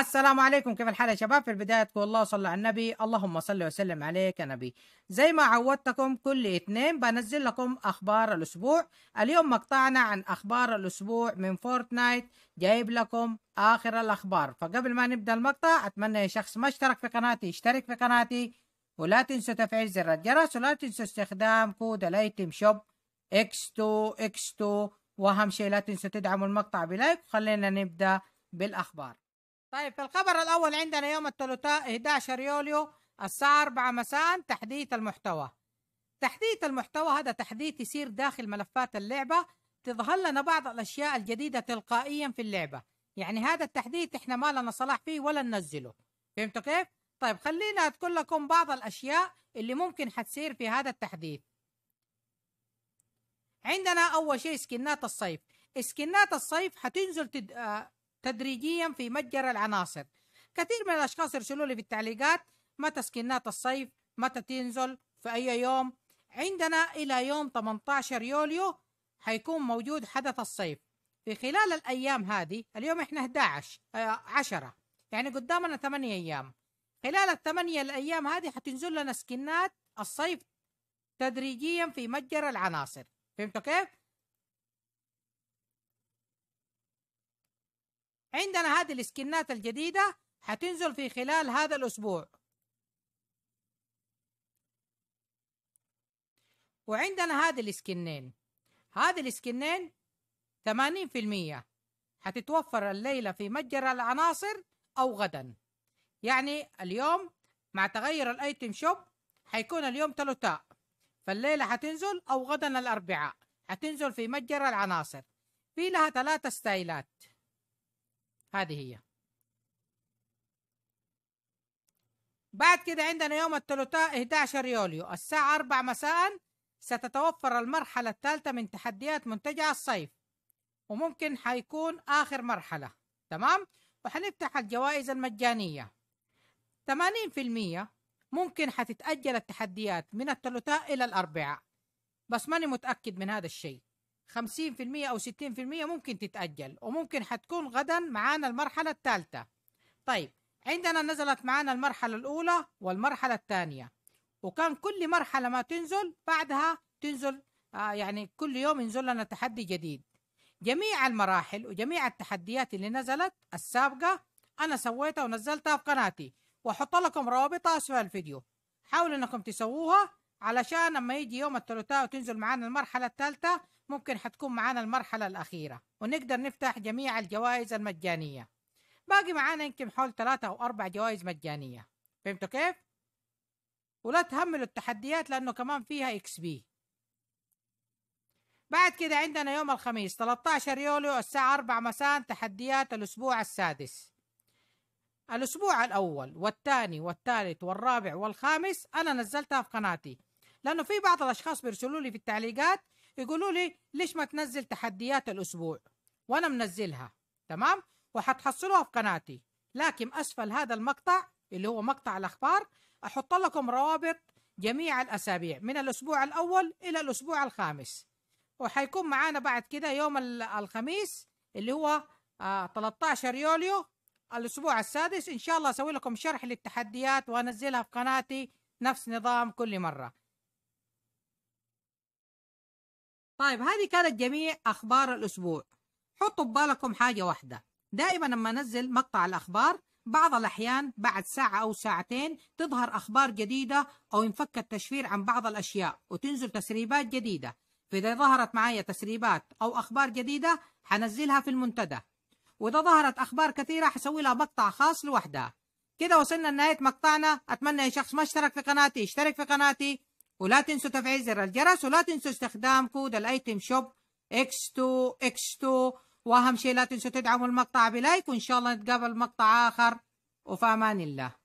السلام عليكم كيف الحال يا شباب في البداية تقول الله صلى على النبي اللهم صل وسلم عليك يا نبي زي ما عودتكم كل اثنين بنزل لكم أخبار الأسبوع اليوم مقطعنا عن أخبار الأسبوع من فورتنايت جايب لكم آخر الأخبار فقبل ما نبدأ المقطع أتمنى يا شخص ما اشترك في قناتي اشترك في قناتي ولا تنسوا تفعيل زر الجرس ولا تنسوا استخدام كود الايتم شوب اكس 2 اكس 2 واهم شيء لا تنسوا تدعموا المقطع بلايك خلينا نبدا بالاخبار طيب في الخبر الاول عندنا يوم الثلاثاء 11 يوليو الساعة 4 مساء تحديث المحتوى تحديث المحتوى هذا تحديث يصير داخل ملفات اللعبة تظهر لنا بعض الأشياء الجديدة تلقائيا في اللعبة يعني هذا التحديث احنا ما لنا صلاح فيه ولا ننزله فهمتوا كيف؟ طيب خلينا أذكر لكم بعض الأشياء اللي ممكن حتصير في هذا التحديث عندنا أول شيء سكنات الصيف سكنات الصيف حتنزل تد... آه، تدريجيا في متجر العناصر كثير من الأشخاص يرسلوا لي في التعليقات متى سكنات الصيف متى تنزل في أي يوم عندنا إلى يوم 18 يوليو حيكون موجود حدث الصيف في خلال الأيام هذه اليوم إحنا 11 10 يعني قدامنا 8 أيام خلال الثمانية الأيام هذه حتنزل لنا سكنات الصيف تدريجيا في متجر العناصر فهمتوا كيف؟ عندنا هذه السكنات الجديدة حتنزل في خلال هذا الأسبوع وعندنا هذه السكنين هذه السكنين 80% حتتوفر الليلة في متجر العناصر أو غداً يعني اليوم مع تغير الايتم شوب هيكون اليوم ثلاثاء فالليلة هتنزل أو غدا الأربعاء هتنزل في متجر العناصر في لها ثلاثة ستايلات هذه هي بعد كده عندنا يوم الثلاثاء 11 يوليو الساعة 4 مساء ستتوفر المرحلة الثالثة من تحديات منتجع الصيف وممكن حيكون آخر مرحلة تمام وحنفتح الجوائز المجانية 80% ممكن حتتأجل التحديات من الثلاثاء إلى الأربعاء بس ماني متأكد من هذا الشيء 50% أو 60% ممكن تتأجل وممكن حتكون غدا معانا المرحلة الثالثة طيب عندنا نزلت معانا المرحلة الأولى والمرحلة الثانية وكان كل مرحلة ما تنزل بعدها تنزل آه يعني كل يوم ينزل لنا تحدي جديد جميع المراحل وجميع التحديات اللي نزلت السابقة أنا سويتها ونزلتها في قناتي وأحط لكم روابط أسفل الفيديو حاولوا إنكم تسووها علشان لما يجي يوم الثلاثاء وتنزل معانا المرحلة الثالثة ممكن حتكون معانا المرحلة الأخيرة ونقدر نفتح جميع الجوائز المجانية باقي معانا يمكن حول ثلاثة أو أربع جوائز مجانية فهمتوا كيف؟ ولا تهملوا التحديات لأنه كمان فيها إكس بي بعد كده عندنا يوم الخميس 13 يوليو الساعة 4 مساء تحديات الأسبوع السادس الأسبوع الأول والثاني والثالث والرابع والخامس أنا نزلتها في قناتي لأنه في بعض الأشخاص بيرسلوا لي في التعليقات يقولوا لي ليش ما تنزل تحديات الأسبوع وأنا منزلها تمام وحتحصلوها في قناتي لكن أسفل هذا المقطع اللي هو مقطع الأخبار أحط لكم روابط جميع الأسابيع من الأسبوع الأول إلى الأسبوع الخامس وحيكون معانا بعد كده يوم الخميس اللي هو 13 آه، يوليو الأسبوع السادس إن شاء الله أسوي لكم شرح للتحديات وأنزلها في قناتي نفس نظام كل مرة طيب هذه كانت جميع أخبار الأسبوع حطوا ببالكم حاجة واحدة دائما لما أنزل مقطع الأخبار بعض الأحيان بعد ساعة أو ساعتين تظهر أخبار جديدة أو ينفك التشفير عن بعض الأشياء وتنزل تسريبات جديدة فإذا ظهرت معايا تسريبات أو أخبار جديدة حنزلها في المنتدى واذا ظهرت أخبار كثيرة حسوي لها مقطع خاص لوحدها كده وصلنا لنهاية مقطعنا أتمنى اي شخص ما اشترك في قناتي اشترك في قناتي ولا تنسوا تفعيل زر الجرس ولا تنسوا استخدام كود الايتم شوب X2 X2 واهم شيء لا تنسوا تدعموا المقطع بلايك وان شاء الله نتقابل مقطع اخر وفي امان الله